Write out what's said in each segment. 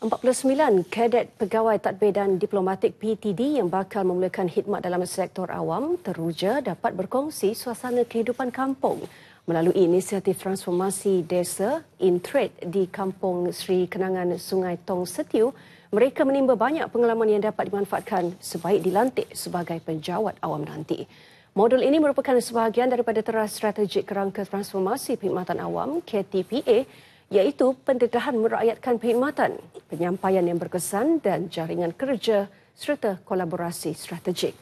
49 kadet pegawai tadbir dan diplomatik PTD yang bakal memulakan khidmat dalam sektor awam teruja dapat berkongsi suasana kehidupan kampung melalui inisiatif transformasi desa in trade di Kampung Sri Kenangan Sungai Tong Setiu. Mereka menimba banyak pengalaman yang dapat dimanfaatkan sebaik dilantik sebagai penjawat awam nanti. Modul ini merupakan sebahagian daripada teras strategik kerangka transformasi perkhidmatan awam KTPA iaitu pendedahan merakyatkan perkhidmatan, penyampaian yang berkesan dan jaringan kerja serta kolaborasi strategik.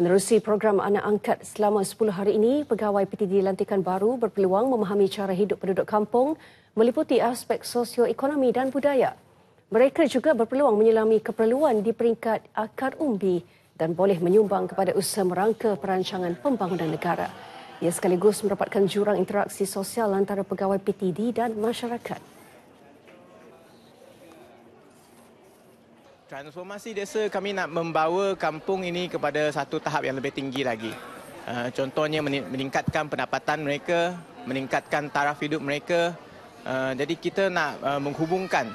Menerusi program anak angkat selama 10 hari ini, pegawai PTD Lantikan Baru berpeluang memahami cara hidup penduduk kampung meliputi aspek sosioekonomi dan budaya. Mereka juga berpeluang menyelami keperluan di peringkat akar umbi dan boleh menyumbang kepada usaha merangka perancangan pembangunan negara. Ia sekaligus merapatkan jurang interaksi sosial antara pegawai PTD dan masyarakat. Transformasi desa kami nak membawa kampung ini kepada satu tahap yang lebih tinggi lagi. Uh, contohnya meningkatkan pendapatan mereka, meningkatkan taraf hidup mereka. Uh, jadi kita nak uh, menghubungkan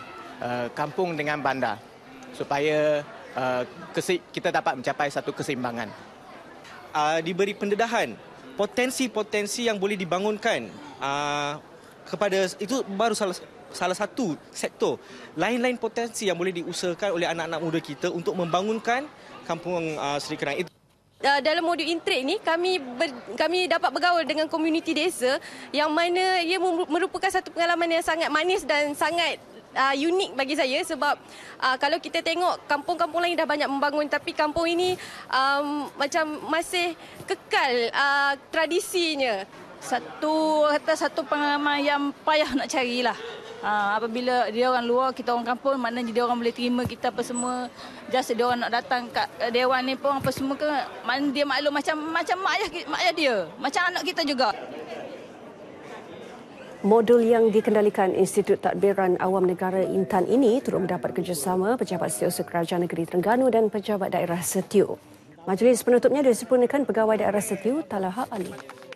kampung dengan bandar supaya kita dapat mencapai satu keseimbangan. Diberi pendedahan potensi-potensi yang boleh dibangunkan uh, kepada itu baru salah salah satu sektor lain-lain potensi yang boleh diusahakan oleh anak-anak muda kita untuk membangunkan kampung uh, ah, Seri Kerang itu uh, dalam modul intrik ini kami ber, kami dapat bergaul dengan komuniti desa yang mana ia merupakan satu pengalaman yang sangat manis dan sangat uh, unik bagi saya sebab uh, kalau kita tengok kampung-kampung lain dah banyak membangun tapi kampung ini um, macam masih kekal uh, tradisinya. Satu kata satu pengalaman yang payah nak carilah. Uh, apabila dia orang luar kita orang kampung maknanya dia orang boleh terima kita apa semua just dia orang nak datang kat eh, dewan ni pun apa semua ke maknanya dia maklum macam macam mak ayah mak ayah dia macam anak kita juga Modul yang dikendalikan Institut Tadbiran Awam Negara Intan ini turut mendapat kerjasama pejabat setiausaha Kerajaan Negeri Terengganu dan pejabat daerah Setiu. Majlis penutupnya disempurnakan Pegawai Daerah Setiu, Talaha Ali.